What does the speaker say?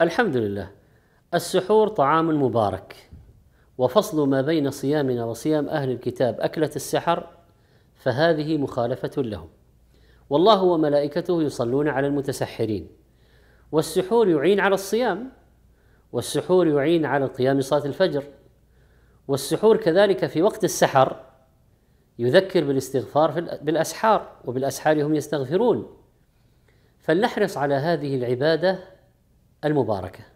الحمد لله السحور طعام مبارك وفصل ما بين صيامنا وصيام أهل الكتاب أكلة السحر فهذه مخالفة لهم والله وملائكته يصلون على المتسحرين والسحور يعين على الصيام والسحور يعين على قيام صلاة الفجر والسحور كذلك في وقت السحر يذكر بالاستغفار بالأسحار وبالأسحار هم يستغفرون فلنحرص على هذه العبادة المباركة